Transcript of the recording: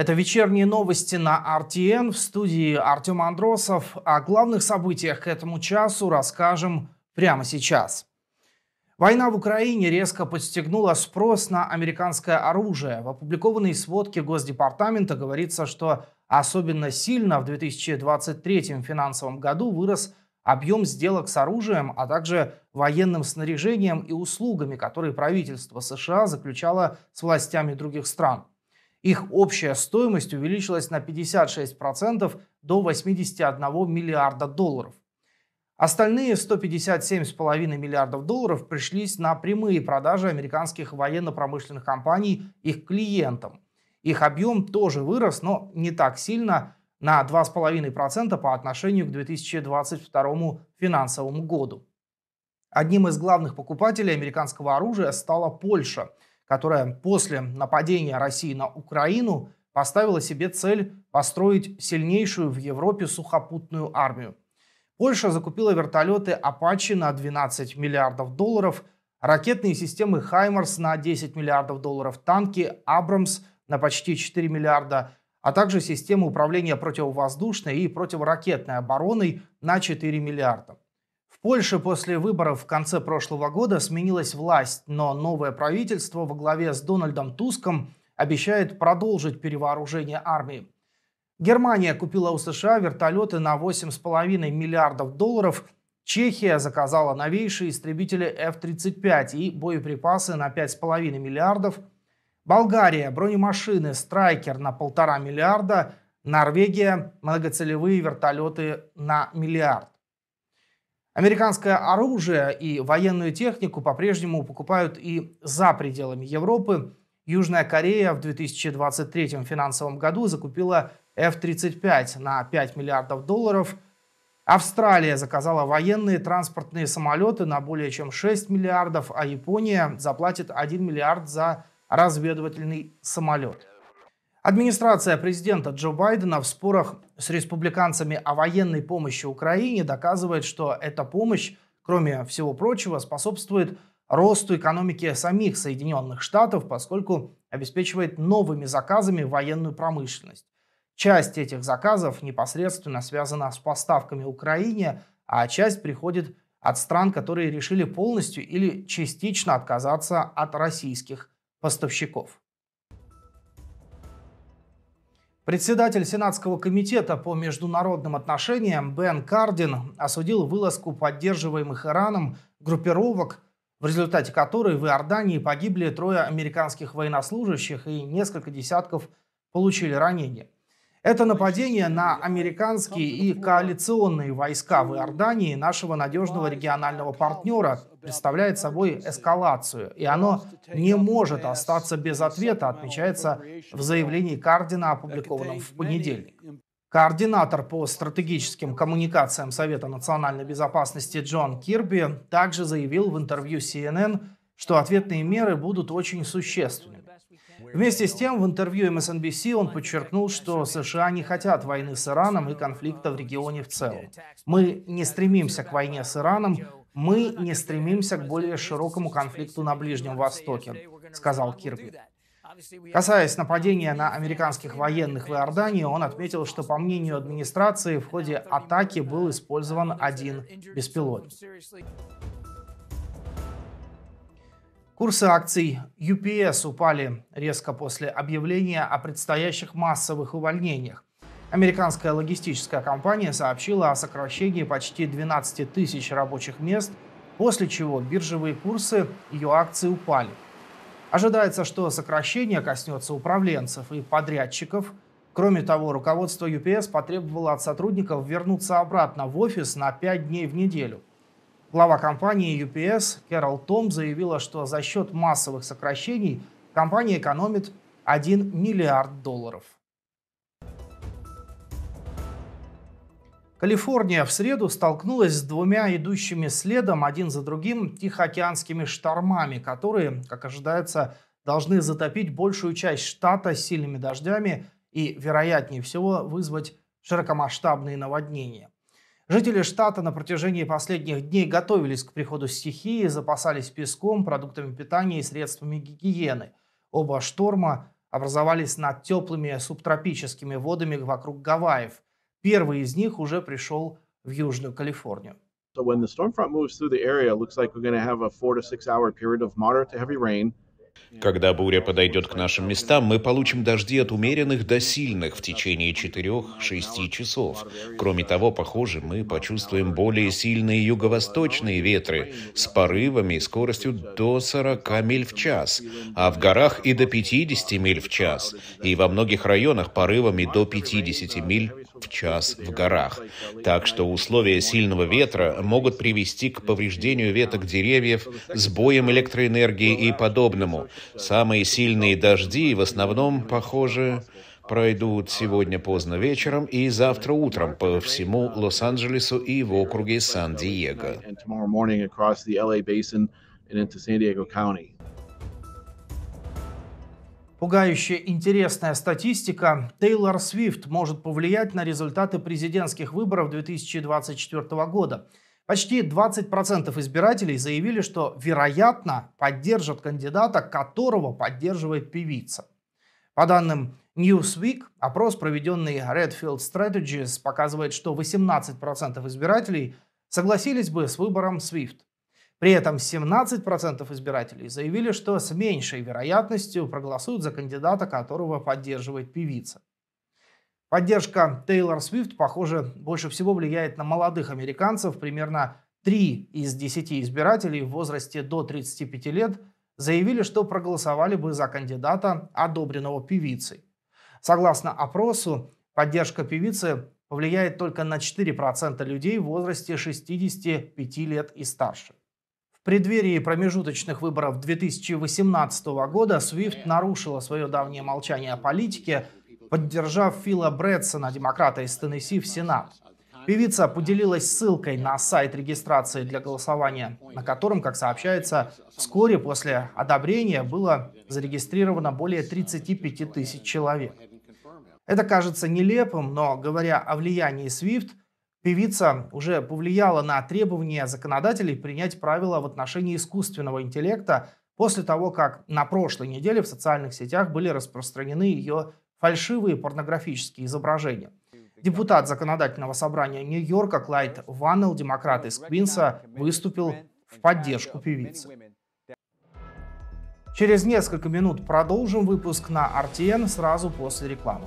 Это вечерние новости на RTN в студии Артем Андросов. О главных событиях к этому часу расскажем прямо сейчас. Война в Украине резко подстегнула спрос на американское оружие. В опубликованной сводке Госдепартамента говорится, что особенно сильно в 2023 финансовом году вырос объем сделок с оружием, а также военным снаряжением и услугами, которые правительство США заключало с властями других стран. Их общая стоимость увеличилась на 56% до 81 миллиарда долларов. Остальные 157,5 миллиардов долларов пришлись на прямые продажи американских военно-промышленных компаний их клиентам. Их объем тоже вырос, но не так сильно, на 2,5% по отношению к 2022 финансовому году. Одним из главных покупателей американского оружия стала Польша – которая после нападения России на Украину поставила себе цель построить сильнейшую в Европе сухопутную армию. Польша закупила вертолеты Apache на 12 миллиардов долларов, ракетные системы «Хаймарс» на 10 миллиардов долларов, танки «Абрамс» на почти 4 миллиарда, а также системы управления противовоздушной и противоракетной обороной на 4 миллиарда. В Польше после выборов в конце прошлого года сменилась власть, но новое правительство во главе с Дональдом Туском обещает продолжить перевооружение армии. Германия купила у США вертолеты на 8,5 миллиардов долларов. Чехия заказала новейшие истребители F-35 и боеприпасы на 5,5 миллиардов. Болгария – бронемашины «Страйкер» на полтора миллиарда. Норвегия – многоцелевые вертолеты на миллиард. Американское оружие и военную технику по-прежнему покупают и за пределами Европы. Южная Корея в 2023 финансовом году закупила F-35 на 5 миллиардов долларов. Австралия заказала военные транспортные самолеты на более чем 6 миллиардов, а Япония заплатит 1 миллиард за разведывательный самолет. Администрация президента Джо Байдена в спорах с республиканцами о военной помощи Украине доказывает, что эта помощь, кроме всего прочего, способствует росту экономики самих Соединенных Штатов, поскольку обеспечивает новыми заказами военную промышленность. Часть этих заказов непосредственно связана с поставками Украине, а часть приходит от стран, которые решили полностью или частично отказаться от российских поставщиков. Председатель Сенатского комитета по международным отношениям Бен Кардин осудил вылазку поддерживаемых Ираном группировок, в результате которой в Иордании погибли трое американских военнослужащих и несколько десятков получили ранения. Это нападение на американские и коалиционные войска в Иордании нашего надежного регионального партнера представляет собой эскалацию, и оно не может остаться без ответа, отмечается в заявлении Кардина, опубликованном в понедельник. Координатор по стратегическим коммуникациям Совета национальной безопасности Джон Кирби также заявил в интервью CNN, что ответные меры будут очень существенными. Вместе с тем, в интервью MSNBC он подчеркнул, что США не хотят войны с Ираном и конфликта в регионе в целом. Мы не стремимся к войне с Ираном, мы не стремимся к более широкому конфликту на Ближнем Востоке, сказал Кирби. Касаясь нападения на американских военных в Иордании, он отметил, что, по мнению администрации, в ходе атаки был использован один беспилотник. Курсы акций UPS упали резко после объявления о предстоящих массовых увольнениях. Американская логистическая компания сообщила о сокращении почти 12 тысяч рабочих мест, после чего биржевые курсы ее акций упали. Ожидается, что сокращение коснется управленцев и подрядчиков. Кроме того, руководство UPS потребовало от сотрудников вернуться обратно в офис на 5 дней в неделю – Глава компании UPS Кэрол Том заявила, что за счет массовых сокращений компания экономит 1 миллиард долларов. Калифорния в среду столкнулась с двумя идущими следом один за другим тихоокеанскими штормами, которые, как ожидается, должны затопить большую часть штата сильными дождями и, вероятнее всего, вызвать широкомасштабные наводнения. Жители штата на протяжении последних дней готовились к приходу стихии, запасались песком, продуктами питания и средствами гигиены. Оба шторма образовались над теплыми субтропическими водами вокруг Гавайев. Первый из них уже пришел в Южную Калифорнию. So when the storm front moves through the area, it looks like we're going to have a four to six hour period of moderate to heavy rain. Когда буря подойдет к нашим местам, мы получим дожди от умеренных до сильных в течение 4-6 часов. Кроме того, похоже, мы почувствуем более сильные юго-восточные ветры с порывами и скоростью до 40 миль в час, а в горах и до 50 миль в час, и во многих районах порывами до 50 миль в час в горах. Так что условия сильного ветра могут привести к повреждению веток деревьев, сбоям электроэнергии и подобному. Самые сильные дожди в основном, похоже, пройдут сегодня поздно вечером и завтра утром по всему Лос-Анджелесу и в округе Сан-Диего. Пугающая интересная статистика. Тейлор Свифт может повлиять на результаты президентских выборов 2024 года. Почти 20% избирателей заявили, что, вероятно, поддержат кандидата, которого поддерживает певица. По данным Newsweek, опрос, проведенный Redfield Strategies, показывает, что 18% избирателей согласились бы с выбором Свифт. При этом 17% избирателей заявили, что с меньшей вероятностью проголосуют за кандидата, которого поддерживает певица. Поддержка Тейлор Свифт, похоже, больше всего влияет на молодых американцев. Примерно 3 из 10 избирателей в возрасте до 35 лет заявили, что проголосовали бы за кандидата, одобренного певицей. Согласно опросу, поддержка певицы повлияет только на 4% людей в возрасте 65 лет и старше. В преддверии промежуточных выборов 2018 года Свифт нарушила свое давнее молчание о политике, поддержав Фила Брэдсона, демократа из Теннесси, в Сенат. Певица поделилась ссылкой на сайт регистрации для голосования, на котором, как сообщается, вскоре после одобрения было зарегистрировано более 35 тысяч человек. Это кажется нелепым, но говоря о влиянии Свифт, Певица уже повлияла на требования законодателей принять правила в отношении искусственного интеллекта после того, как на прошлой неделе в социальных сетях были распространены ее фальшивые порнографические изображения. Депутат законодательного собрания Нью-Йорка Клайд Ваннелл, демократ из Квинса, выступил в поддержку певицы. Через несколько минут продолжим выпуск на RTN сразу после рекламы.